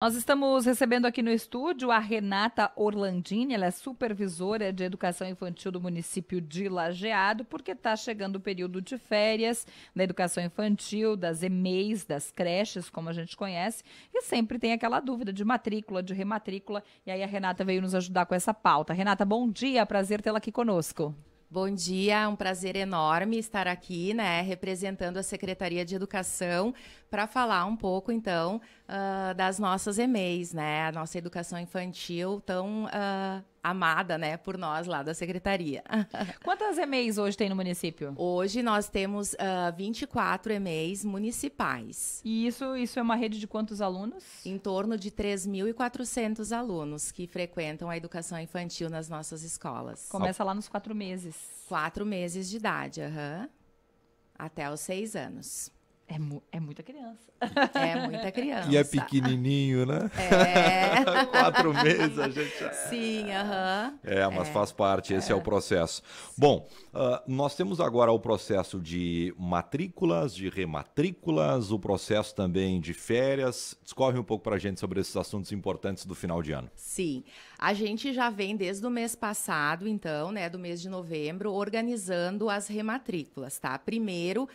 Nós estamos recebendo aqui no estúdio a Renata Orlandini, ela é supervisora de educação infantil do município de Lajeado, porque está chegando o período de férias da educação infantil, das EMEIs, das creches, como a gente conhece, e sempre tem aquela dúvida de matrícula, de rematrícula, e aí a Renata veio nos ajudar com essa pauta. Renata, bom dia, prazer tê-la aqui conosco. Bom dia, é um prazer enorme estar aqui, né, representando a Secretaria de Educação para falar um pouco então uh, das nossas EMEIs, né? A nossa educação infantil tão uh, amada, né, por nós lá da secretaria. Quantas EMEIs hoje tem no município? Hoje nós temos uh, 24 EMEIs municipais. E isso, isso é uma rede de quantos alunos? Em torno de 3.400 alunos que frequentam a educação infantil nas nossas escolas. Começa lá nos quatro meses. Quatro meses de idade, aham. Uhum. Até os seis anos. É, mu é muita criança. É muita criança. E é pequenininho, né? É. Quatro meses a gente já... Sim, aham. Uh -huh. É, mas é. faz parte, esse é, é o processo. Bom, uh, nós temos agora o processo de matrículas, de rematrículas, o processo também de férias. Discorre um pouco para a gente sobre esses assuntos importantes do final de ano. Sim, a gente já vem desde o mês passado, então, né, do mês de novembro, organizando as rematrículas, tá? Primeiro,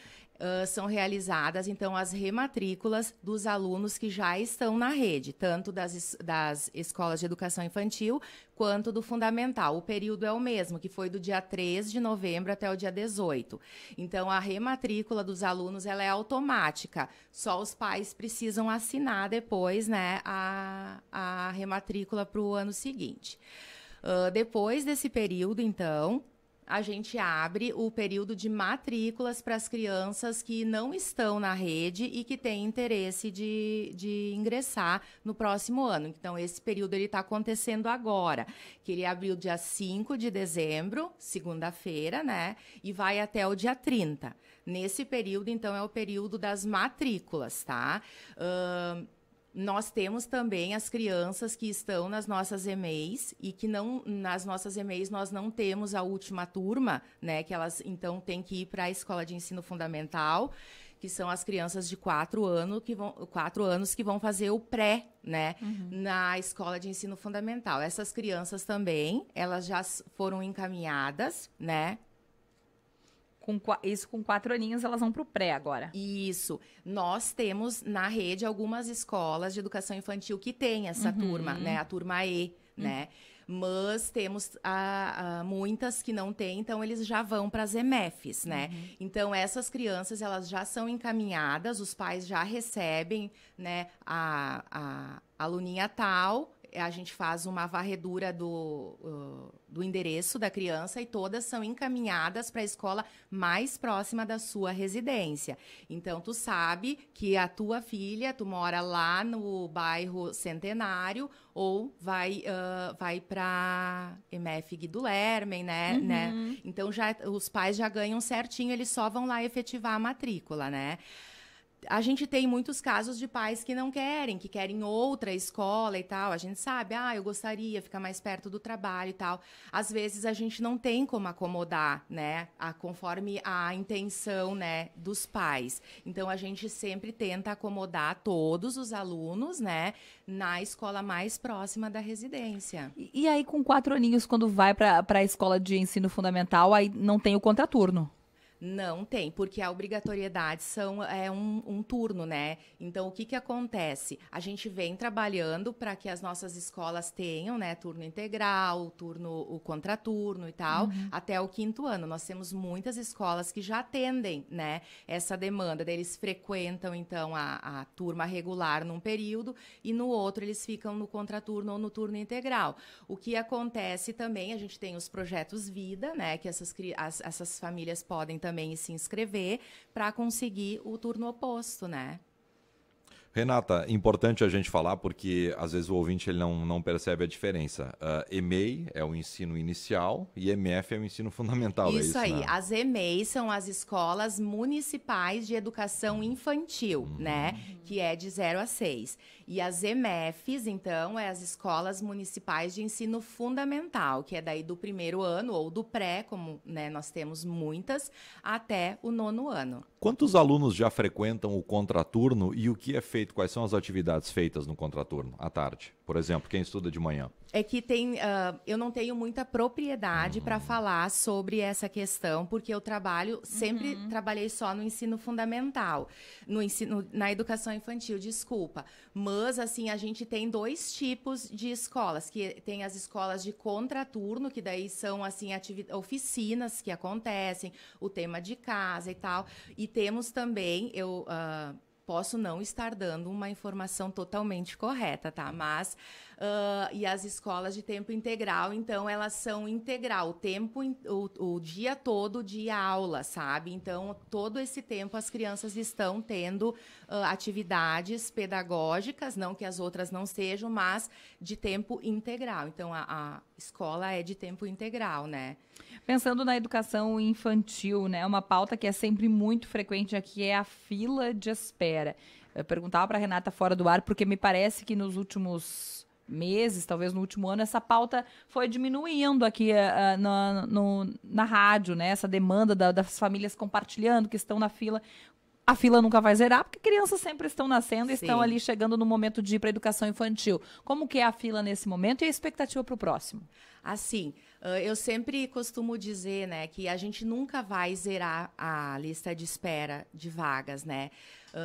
são realizadas, então, as rematrículas dos alunos que já estão na rede, tanto das, das escolas de educação infantil quanto do fundamental. O período é o mesmo, que foi do dia 3 de novembro até o dia 18. Então, a rematrícula dos alunos ela é automática, só os pais precisam assinar depois né, a, a rematrícula para o ano seguinte. Uh, depois desse período, então, a gente abre o período de matrículas para as crianças que não estão na rede e que têm interesse de, de ingressar no próximo ano. Então, esse período está acontecendo agora, que ele abriu dia 5 de dezembro, segunda-feira, né? E vai até o dia 30. Nesse período, então, é o período das matrículas, tá? Uh, nós temos também as crianças que estão nas nossas EMEIs e que não nas nossas EMEIs nós não temos a última turma, né, que elas então têm que ir para a escola de ensino fundamental, que são as crianças de 4 anos que vão quatro anos que vão fazer o pré, né, uhum. na escola de ensino fundamental. Essas crianças também, elas já foram encaminhadas, né, com, isso com quatro aninhos, elas vão para o pré agora. Isso. Nós temos na rede algumas escolas de educação infantil que tem essa uhum. turma, né? A turma E, uhum. né? mas temos a, a, muitas que não têm, então eles já vão para as EMFs, né? Uhum. Então essas crianças elas já são encaminhadas, os pais já recebem, né? A, a aluninha tal é, a gente faz uma varredura do, do endereço da criança e todas são encaminhadas para a escola mais próxima da sua residência. Então, tu sabe que a tua filha, tu mora lá no bairro Centenário ou vai, uh, vai para MF Guidulermen, né? Uhum. né? Então, já, os pais já ganham certinho, eles só vão lá efetivar a matrícula, né? a gente tem muitos casos de pais que não querem, que querem outra escola e tal. A gente sabe, ah, eu gostaria ficar mais perto do trabalho e tal. Às vezes a gente não tem como acomodar, né, a, conforme a intenção, né, dos pais. Então a gente sempre tenta acomodar todos os alunos, né, na escola mais próxima da residência. E, e aí com quatro aninhos, quando vai para a escola de ensino fundamental, aí não tem o contraturno. Não tem, porque a obrigatoriedade são, é um, um turno, né? Então, o que, que acontece? A gente vem trabalhando para que as nossas escolas tenham, né, turno integral, turno, o contraturno e tal, uhum. até o quinto ano. Nós temos muitas escolas que já atendem, né, essa demanda. deles eles frequentam, então, a, a turma regular num período e no outro eles ficam no contraturno ou no turno integral. O que acontece também, a gente tem os projetos vida, né, que essas, as, essas famílias podem também também se inscrever para conseguir o turno oposto, né? Renata, importante a gente falar porque às vezes o ouvinte ele não, não percebe a diferença. Uh, ah, EMEI é o ensino inicial e MF é o ensino fundamental. É isso, é isso aí. Né? As EMEI são as escolas municipais de educação uhum. infantil, né? uhum. né? Que é de 0 a 6. E as EMFs, então, é as escolas municipais de ensino fundamental, que é daí do primeiro ano ou do pré, como né, nós temos muitas, até o nono ano. Quantos alunos já frequentam o contraturno e o que é feito? feito? Quais são as atividades feitas no contraturno à tarde? Por exemplo, quem estuda de manhã? É que tem, uh, eu não tenho muita propriedade uhum. para falar sobre essa questão, porque eu trabalho, sempre uhum. trabalhei só no ensino fundamental, no ensino, na educação infantil, desculpa. Mas, assim, a gente tem dois tipos de escolas, que tem as escolas de contraturno, que daí são, assim, oficinas que acontecem, o tema de casa e tal. E temos também, eu... Uh, posso não estar dando uma informação totalmente correta, tá? Hum. Mas uh, e as escolas de tempo integral, então elas são integral, o tempo, o, o dia todo de aula, sabe? Então todo esse tempo as crianças estão tendo uh, atividades pedagógicas, não que as outras não sejam, mas de tempo integral. Então a, a escola é de tempo integral, né? Pensando na educação infantil, né? Uma pauta que é sempre muito frequente aqui é a fila de espera. Eu perguntava para Renata fora do ar porque me parece que nos últimos meses, talvez no último ano, essa pauta foi diminuindo aqui uh, na, no, na rádio, né? Essa demanda da, das famílias compartilhando que estão na fila. A fila nunca vai zerar, porque crianças sempre estão nascendo e Sim. estão ali chegando no momento de ir para a educação infantil. Como que é a fila nesse momento e a expectativa para o próximo? Assim, eu sempre costumo dizer, né, que a gente nunca vai zerar a lista de espera de vagas, né?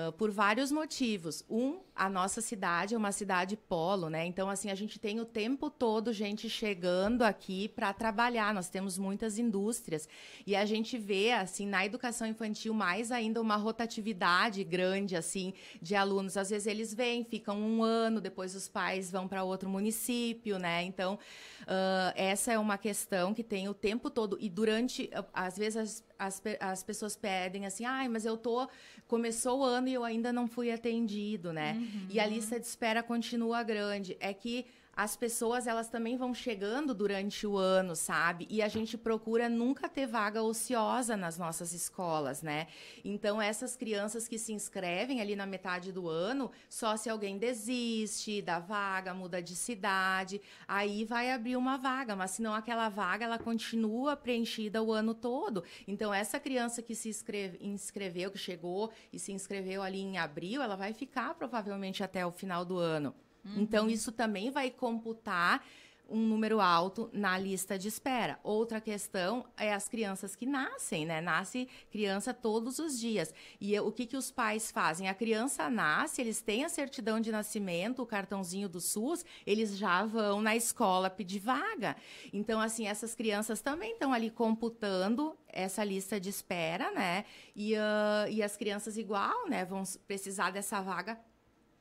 Uh, por vários motivos. Um, a nossa cidade é uma cidade polo, né? Então, assim, a gente tem o tempo todo gente chegando aqui para trabalhar. Nós temos muitas indústrias. E a gente vê, assim, na educação infantil, mais ainda uma rotatividade grande, assim, de alunos. Às vezes eles vêm, ficam um ano, depois os pais vão para outro município, né? Então, uh, essa é uma questão que tem o tempo todo e durante, eh, às vezes as, as, as pessoas pedem assim, ai, ah, mas eu tô, começou o ano e eu ainda não fui atendido, né? Uhum. E a lista de espera continua grande. É que as pessoas elas também vão chegando durante o ano, sabe? E a gente procura nunca ter vaga ociosa nas nossas escolas, né? Então essas crianças que se inscrevem ali na metade do ano, só se alguém desiste da vaga, muda de cidade, aí vai abrir uma vaga, mas senão aquela vaga ela continua preenchida o ano todo. Então essa criança que se inscreve, inscreveu, que chegou e se inscreveu ali em abril, ela vai ficar provavelmente até o final do ano. Uhum. Então, isso também vai computar um número alto na lista de espera. Outra questão é as crianças que nascem, né? Nasce criança todos os dias. E o que, que os pais fazem? A criança nasce, eles têm a certidão de nascimento, o cartãozinho do SUS, eles já vão na escola pedir vaga. Então, assim, essas crianças também estão ali computando essa lista de espera, né? E, uh, e as crianças igual, né? Vão precisar dessa vaga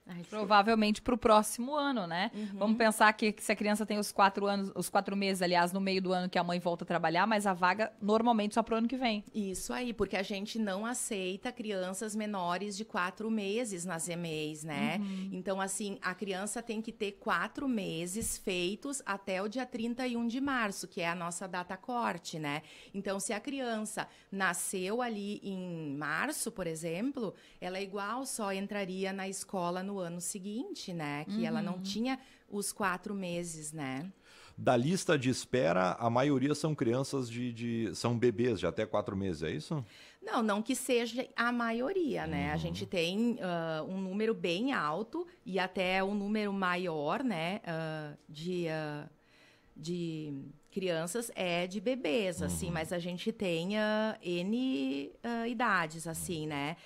Ai, Provavelmente para o próximo ano, né? Uhum. Vamos pensar que, que, se a criança tem os quatro anos, os quatro meses, aliás, no meio do ano que a mãe volta a trabalhar, mas a vaga normalmente só para o ano que vem. Isso aí, porque a gente não aceita crianças menores de quatro meses nas EMEIs, né? Uhum. Então, assim, a criança tem que ter quatro meses feitos até o dia 31 de março, que é a nossa data corte, né? Então, se a criança nasceu ali em março, por exemplo, ela é igual, só entraria na escola no ano seguinte, né? Que uhum. ela não uhum. tinha os quatro meses, né? Da lista de espera, a maioria são crianças de, de são bebês de até quatro meses, é isso? Não, não que seja a maioria, né? Uhum. A gente uhum. tem uh, um número bem alto e até um número maior, né? Uh, de, uh, de crianças é de bebês, assim, uhum. assim, mas a gente tem N idades, assim, né?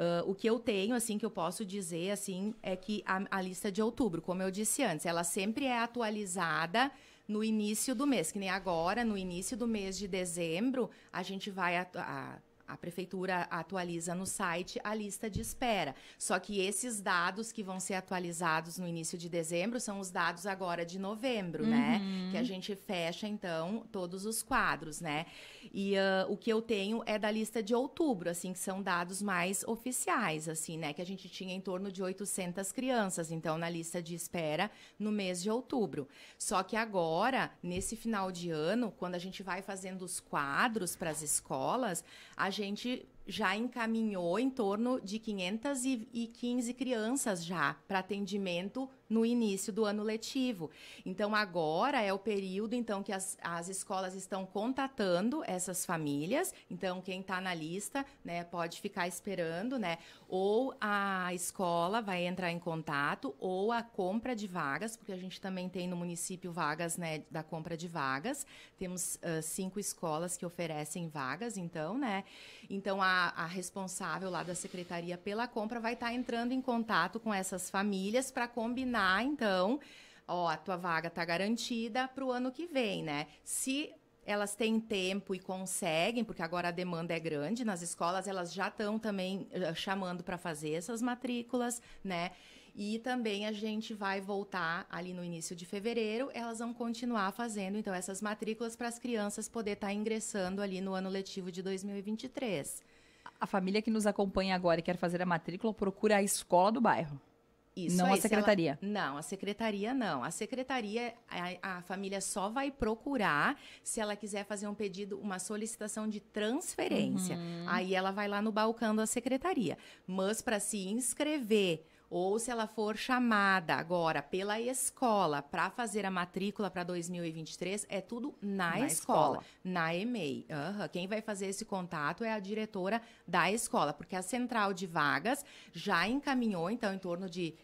Uh, o que eu tenho, assim, que eu posso dizer, assim, é que a, a lista de outubro, como eu disse antes, ela sempre é atualizada no início do mês, que nem agora, no início do mês de dezembro, a gente vai a, a, a prefeitura atualiza no site a lista de espera. Só que esses dados que vão ser atualizados no início de dezembro são os dados agora de novembro, né? uhum. né? Que a gente fecha, então, todos os quadros, né? E uh, o que eu tenho é da lista de outubro, assim, que são dados mais oficiais, assim, né? Que a gente tinha em torno de 800 crianças, então, na lista de espera no mês de outubro. Só que agora, nesse final de ano, quando a gente vai fazendo os quadros para as escolas, a gente gente já encaminhou em torno de 515 crianças já para atendimento no início do ano letivo. Então agora é o período então que as, as escolas estão contatando essas famílias. Então quem está na lista, né, pode ficar esperando, né? Ou a escola vai entrar em contato ou a compra de vagas, porque a gente também tem no município vagas, né, da compra de vagas. Temos uh, cinco escolas que oferecem vagas, então, né? Então, a, a responsável lá da secretaria pela compra vai estar tá entrando em contato com essas famílias para combinar, então, ó, a tua vaga está garantida para o ano que vem, né? Se elas têm tempo e conseguem, porque agora a demanda é grande nas escolas, elas já estão também eh, chamando para fazer essas matrículas, né? E também a gente vai voltar ali no início de fevereiro, elas vão continuar fazendo então essas matrículas para as crianças poder estar tá ingressando ali no ano letivo de 2023. A família que nos acompanha agora e quer fazer a matrícula procura a escola do bairro. Isso não aí, a secretaria. Ela... Não, a secretaria não. A secretaria, a, a, família só vai procurar se ela quiser fazer um pedido, uma solicitação de transferência. Uhum. Aí ela vai lá no balcão da secretaria. Mas para se inscrever ou se ela for chamada agora pela escola para fazer a matrícula para 2023, é tudo na, na escola, escola, na EMEI. Uhum. Quem vai fazer esse contato é a diretora da escola, porque a central de vagas já encaminhou, então, em torno de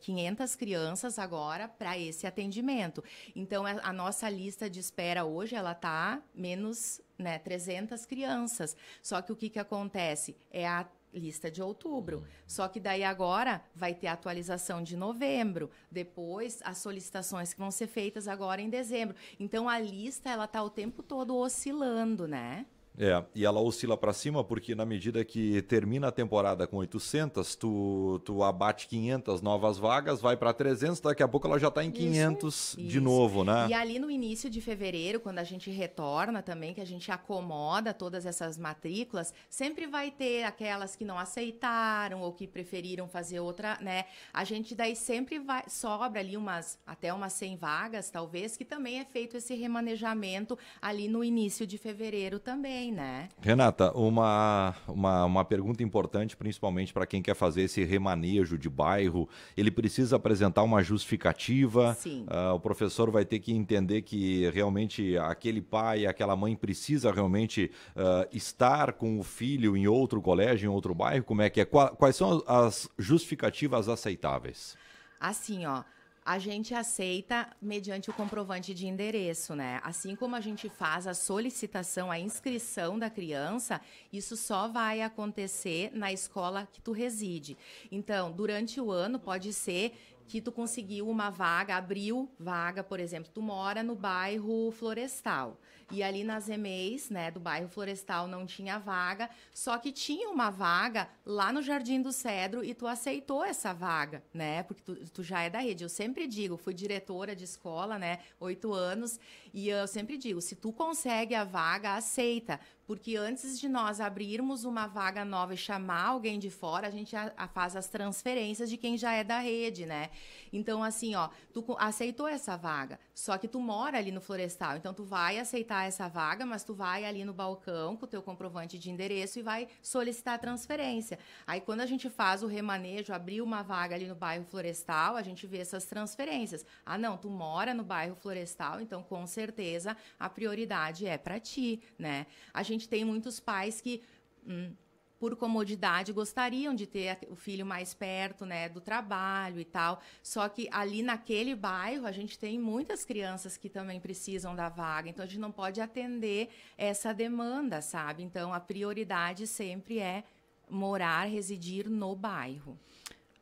500 crianças agora para esse atendimento. Então, é, a nossa lista de espera hoje, ela está menos né, 300 crianças. Só que o que, que acontece? É a lista de outubro. Uhum. Só que daí agora vai ter atualização de novembro, depois as solicitações que vão ser feitas agora em dezembro. Então a lista ela está o tempo todo oscilando, né? É, e ela oscila para cima porque na medida que termina a temporada com 800, tu, tu abate 500 novas vagas, vai para 300, daqui a pouco ela já está em 500 isso, de isso. novo, né? E ali no início de fevereiro, quando a gente retorna também, que a gente acomoda todas essas matrículas, sempre vai ter aquelas que não aceitaram ou que preferiram fazer outra, né? A gente daí sempre vai, sobra ali umas, até umas 100 vagas, talvez, que também é feito esse remanejamento ali no início de fevereiro também também, né? Renata, uma, uma, uma pergunta importante, principalmente para quem quer fazer esse remanejo de bairro. Ele precisa apresentar uma justificativa. Sim. Uh, o professor vai ter que entender que realmente aquele pai, aquela mãe precisa realmente uh, estar com o filho em outro colégio, em outro bairro. Como é que é? Quais são as justificativas aceitáveis? Assim, ó a gente aceita mediante o comprovante de endereço, né? Assim como a gente faz a solicitação, a inscrição da criança, isso só vai acontecer na escola que tu reside. Então, durante o ano pode ser que tu conseguiu uma vaga, abriu vaga, por exemplo, tu mora no bairro Florestal. E ali nas EMEIs, né, do bairro Florestal não tinha vaga, só que tinha uma vaga lá no Jardim do Cedro e tu aceitou essa vaga, né? Porque tu, tu já é da rede. Eu sempre digo, fui diretora de escola, né, oito anos, e eu sempre digo, se tu consegue a vaga, aceita, porque antes de nós abrirmos uma vaga nova e chamar alguém de fora, a gente a, a faz as transferências de quem já é da rede, né? Então, assim, ó, tu aceitou essa vaga, só que tu mora ali no Florestal. Então, tu vai aceitar essa vaga, mas tu vai ali no balcão com o teu comprovante de endereço e vai solicitar a transferência. Aí, quando a gente faz o remanejo, abrir uma vaga ali no bairro Florestal, a gente vê essas transferências. Ah, não, tu mora no bairro Florestal, então, com certeza, a prioridade é para ti, né? A gente gente tem muitos pais que, hum, por comodidade, gostariam de ter o filho mais perto, né, do trabalho e tal. Só que ali naquele bairro a gente tem muitas crianças que também precisam da vaga, então a gente não pode atender essa demanda, sabe? Então a prioridade sempre é morar, residir no bairro.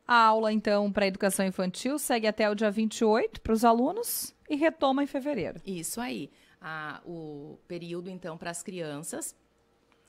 A aula, então, para educação infantil segue até o dia 28 para os alunos e retoma em fevereiro. Isso aí a, o período, então, para as crianças.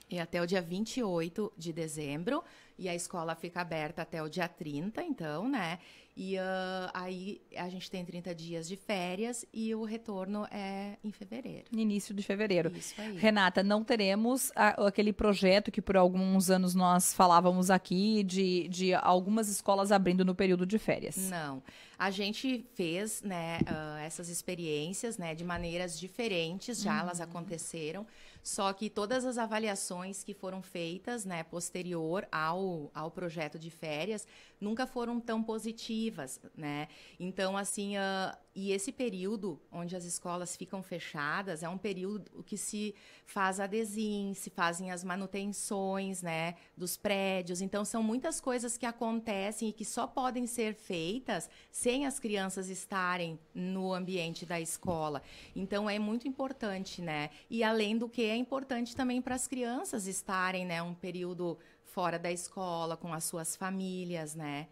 E é até o dia 28 de dezembro. E a escola fica aberta até o dia 30, então, né? E uh, aí a gente tem 30 dias de férias e o retorno é em fevereiro. Início de fevereiro. Isso aí. Renata, não teremos a, aquele projeto que por alguns anos nós falávamos aqui de, de algumas escolas abrindo no período de férias. Não. A gente fez né, uh, essas experiências né, de maneiras diferentes, já uhum. elas aconteceram. Só que todas as avaliações que foram feitas né, posterior ao, ao projeto de férias nunca foram tão positivas, né? Então, assim, uh, e esse período onde as escolas ficam fechadas é um período que se faz a se fazem as manutenções, né, dos prédios. Então, são muitas coisas que acontecem e que só podem ser feitas sem as crianças estarem no ambiente da escola. Então, é muito importante, né? E além do que, é importante também para as crianças estarem, né, um período fora da escola, com as suas famílias, né?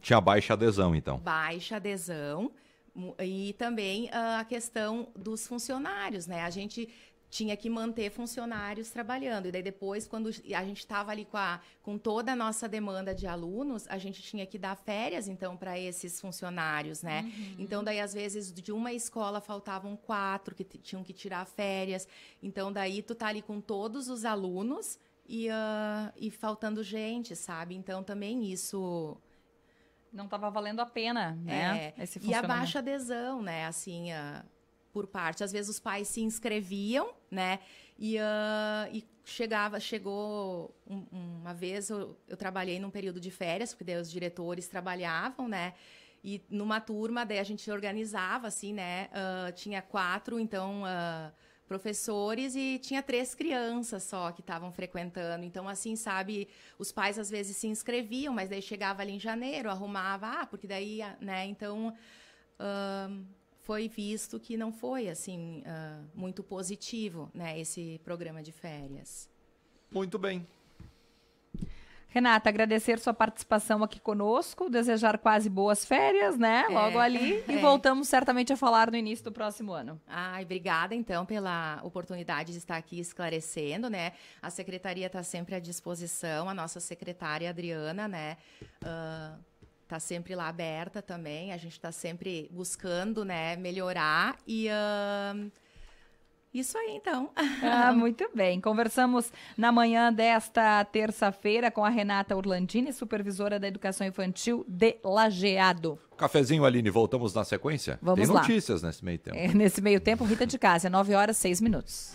Tinha baixa adesão, então. Baixa adesão. E também uh, a questão dos funcionários, né? A gente tinha que manter funcionários trabalhando. E daí depois, quando a gente estava ali com, a, com toda a nossa demanda de alunos, a gente tinha que dar férias, então, para esses funcionários, né? Uhum. Então, daí, às vezes, de uma escola faltavam quatro que tinham que tirar férias. Então, daí, tu tá ali com todos os alunos e, uh, e faltando gente, sabe? Então também isso não estava valendo a pena, né? É. Esse e a baixa adesão, né? Assim, uh, por parte, às vezes os pais se inscreviam, né? E, uh, e chegava, chegou um, uma vez eu, eu, trabalhei num período de férias, porque daí os diretores trabalhavam, né? E numa turma, daí a gente organizava, assim, né? Uh, tinha quatro, então. Uh, professores e tinha três crianças só que estavam frequentando. Então, assim, sabe, os pais às vezes se inscreviam, mas daí chegava ali em janeiro, arrumava, ah, porque daí, ah, né? Então, uh, foi visto que não foi, assim, uh, muito positivo, né, esse programa de férias. Muito bem. Renata, agradecer sua participação aqui conosco, desejar quase boas férias, né? É. Logo é, ali. É. E voltamos certamente a falar no início do próximo ano. Ai, obrigada então pela oportunidade de estar aqui esclarecendo, né? A secretaria está sempre à disposição, a nossa secretária Adriana, né? Uh tá sempre lá aberta também. A gente está sempre buscando, né, melhorar e uh, isso aí, então. ah, muito bem. Conversamos na manhã desta terça-feira com a Renata Orlandini, supervisora da Educação Infantil de Lajeado. Cafezinho, Aline, voltamos na sequência? Vamos Tem lá. notícias nesse meio tempo. É, nesse meio tempo, Rita de Casa, 9 horas, 6 minutos.